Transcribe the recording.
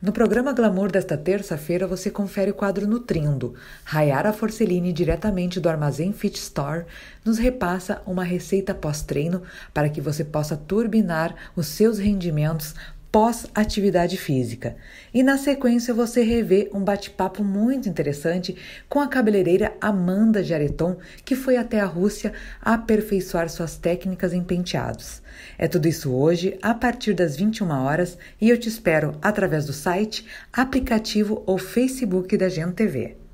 No programa Glamour desta terça-feira, você confere o quadro Nutrindo. Rayara Forcellini, diretamente do armazém Fit Store, nos repassa uma receita pós-treino para que você possa turbinar os seus rendimentos pós-atividade física. E na sequência você revê um bate-papo muito interessante com a cabeleireira Amanda Jareton, que foi até a Rússia aperfeiçoar suas técnicas em penteados. É tudo isso hoje, a partir das 21 horas, e eu te espero através do site, aplicativo ou Facebook da TV